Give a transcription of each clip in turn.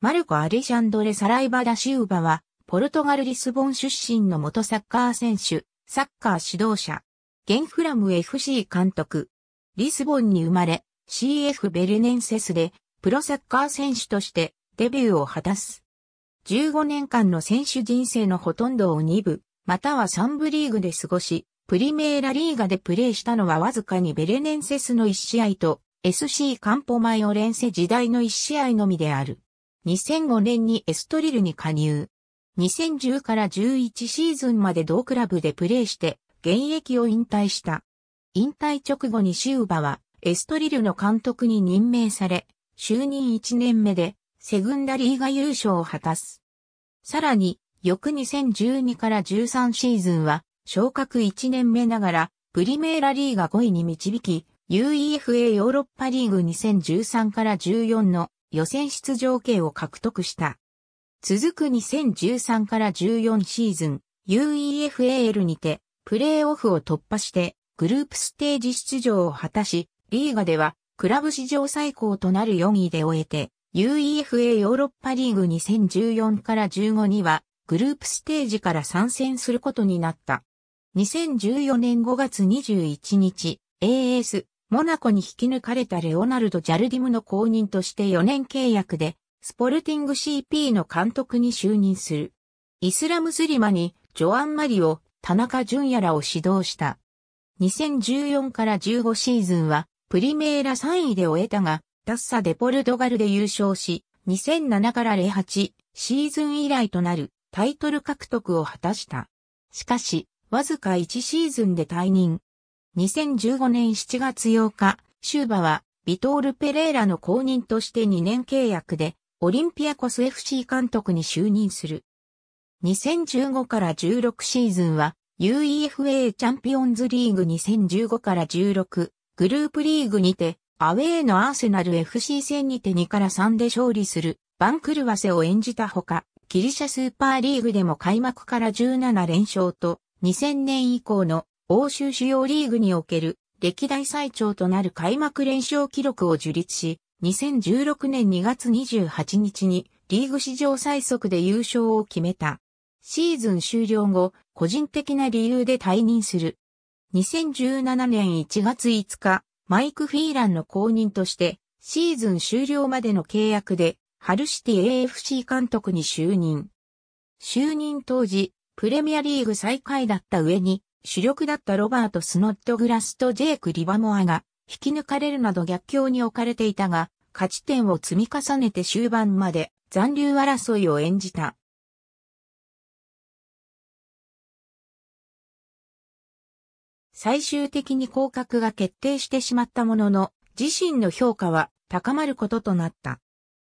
マルコ・アリシャンドレ・サライバ・ダシウバは、ポルトガル・リスボン出身の元サッカー選手、サッカー指導者、ゲンフラム FC 監督。リスボンに生まれ、CF ベルネンセスで、プロサッカー選手としてデビューを果たす。15年間の選手人生のほとんどを2部、または3部リーグで過ごし、プリメーラリーガでプレーしたのはわずかにベルネンセスの1試合と、SC カンポマイオレンセ時代の1試合のみである。2005年にエストリルに加入。2010から11シーズンまで同クラブでプレーして現役を引退した。引退直後にシウバはエストリルの監督に任命され、就任1年目でセグンダリーが優勝を果たす。さらに、翌2012から13シーズンは昇格1年目ながらプリメーラリーが5位に導き、UEFA ヨーロッパリーグ2013から14の予選出場権を獲得した。続く2013から14シーズン、UEFAL にて、プレーオフを突破して、グループステージ出場を果たし、リーガでは、クラブ史上最高となる4位で終えて、UEFA ヨーロッパリーグ2014から15には、グループステージから参戦することになった。2014年5月21日、AS モナコに引き抜かれたレオナルド・ジャルディムの後任として4年契約で、スポルティング CP の監督に就任する。イスラムスリマに、ジョアン・マリオ、田中淳也らを指導した。2014から15シーズンは、プリメーラ3位で終えたが、ダッサ・デポルドガルで優勝し、2007から08シーズン以来となるタイトル獲得を果たした。しかし、わずか1シーズンで退任。2015年7月8日、シューバはビトール・ペレーラの公認として2年契約でオリンピアコス FC 監督に就任する。2015から16シーズンは UEFA チャンピオンズリーグ2015から16グループリーグにてアウェーのアーセナル FC 戦にて2から3で勝利するバンクルワセを演じたほか、ギリシャスーパーリーグでも開幕から17連勝と2000年以降の欧州主要リーグにおける歴代最長となる開幕連勝記録を樹立し、2016年2月28日にリーグ史上最速で優勝を決めた。シーズン終了後、個人的な理由で退任する。2017年1月5日、マイク・フィーランの後任として、シーズン終了までの契約で、ハルシティ AFC 監督に就任。就任当時、プレミアリーグ最下位だった上に、主力だったロバート・スノットグラスとジェイク・リバモアが引き抜かれるなど逆境に置かれていたが、勝ち点を積み重ねて終盤まで残留争いを演じた。最終的に降格が決定してしまったものの、自身の評価は高まることとなった。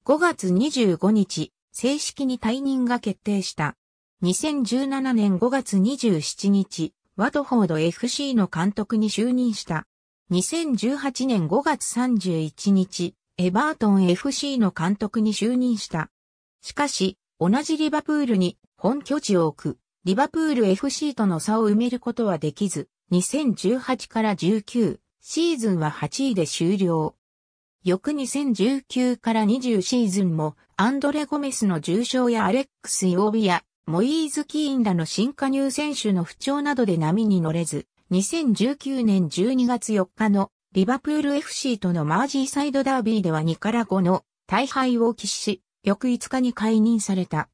5月25日、正式に退任が決定した。2017年5月27日、ワトフォード FC の監督に就任した。2018年5月31日、エバートン FC の監督に就任した。しかし、同じリバプールに本拠地を置く、リバプール FC との差を埋めることはできず、2018から19シーズンは8位で終了。翌2019から20シーズンもアンドレ・ゴメスの重傷やアレックス・イオビア、モイーズ・キーンらの新加入選手の不調などで波に乗れず、2019年12月4日のリバプール FC とのマージーサイドダービーでは2から5の大敗を喫し、翌5日に解任された。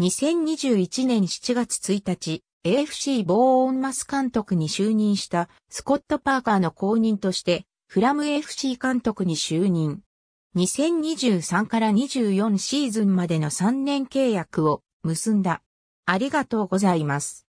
2021年7月1日、AFC ボーオンマス監督に就任したスコット・パーカーの後任として、フラム FC 監督に就任。2023から24シーズンまでの3年契約を結んだ。ありがとうございます。